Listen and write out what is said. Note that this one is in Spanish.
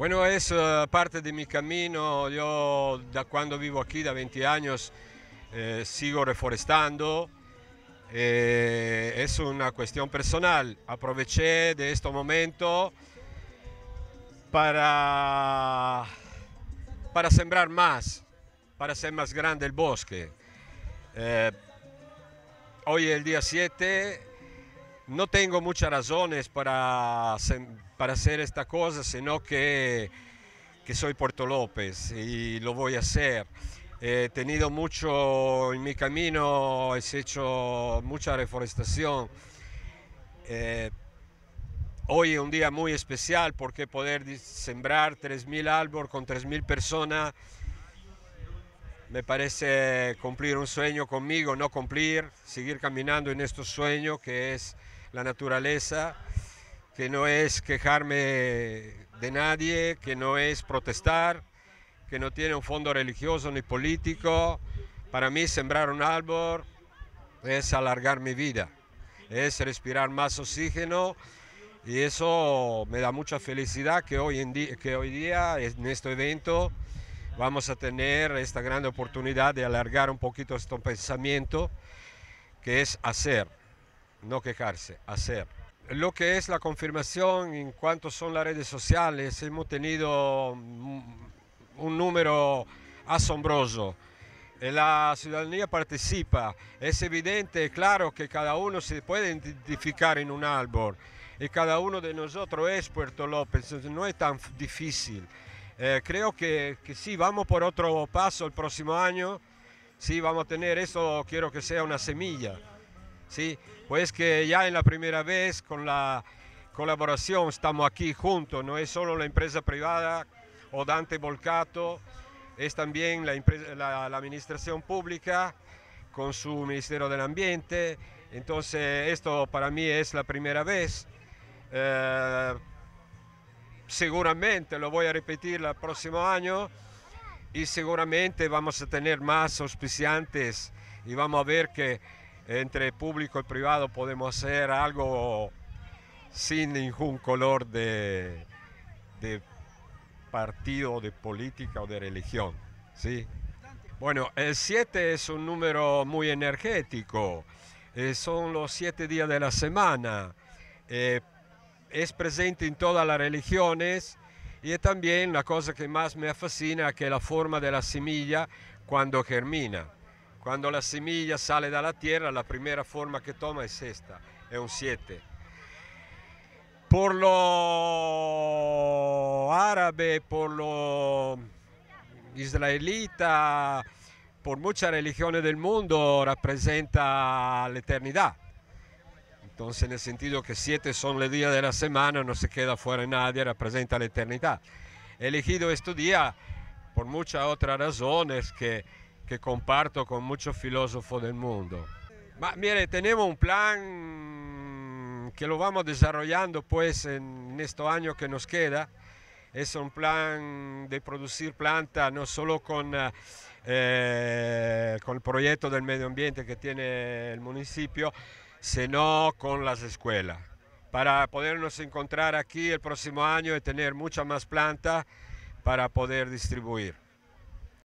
Bueno, es eh, parte de mi camino. Yo, da cuando vivo aquí, da 20 años, eh, sigo reforestando. Eh, es una cuestión personal. Aproveché de este momento para, para sembrar más, para hacer más grande el bosque. hoy es el día 7, no tengo muchas razones para, para hacer esta cosa, sino que, soy Puerto López y lo voy a hacer. He tenido mucho en mi camino, he hecho mucha reforestación. Eh, hoy es un día muy especial porque poder sembrar 3.000 árboles con 3.000 personas me parece cumplir un sueño conmigo, no cumplir, seguir caminando en este sueño que es la naturaleza, que no es quejarme de nadie, que no es protestar, que no tiene un fondo religioso ni político. Para mí sembrar un árbol es alargar mi vida, es respirar más oxígeno y eso me da mucha felicidad que hoy, en día, que hoy día en este evento vamos a tener esta gran oportunidad de alargar un poquito este pensamiento que es hacer no quejarse, hacer. Lo que es la confirmación en cuanto son las redes sociales, hemos tenido mm, un número asombroso. Eh, la ciudadanía participa, es evidente, claro que cada uno se puede identificar en un árbol y cada uno de nosotros es Puerto López, no es tan difícil. Eh, creo que, que, sí, vamos por otro paso el próximo año, sí, vamos a tener eso, quiero que sea una semilla. ¿sí? Pues que ya en la primera vez con la colaboración estamos aquí juntos, no es solo la empresa privada o Dante Volcato, es también la, la, administración pública con su Ministerio del Ambiente, entonces esto para mí es la primera vez. Eh, seguramente lo voy a repetir el próximo año y seguramente vamos a tener más auspiciantes y vamos a ver que entre público y privado podemos hacer algo sin ningún color de, partido, de política o de religión. ¿sí? Bueno, el 7 es un número muy energético, eh, son los siete días de la semana, eh, es presente en todas las religiones y es también la cosa que más me fascina, que es la forma de la semilla cuando germina. Cuando la semilla sale de la tierra, la primera forma que toma es esta, es un 7. Por lo árabe, por lo israelita, por muchas religiones del mundo representa la eternidad. Entonces, en el sentido que siete son los días de la semana, no se queda fuera nadie, representa la eternidad. He elegido este día por muchas otras razones que que comparto con muchos filósofos del mundo. mire, tenemos un plan que lo vamos desarrollando pues en este año que nos queda. Es un plan de producir planta no solo con, eh, con el proyecto del medio ambiente que tiene el municipio, sino con las escuelas. Para podernos encontrar aquí el próximo año y tener mucha más planta para poder distribuir.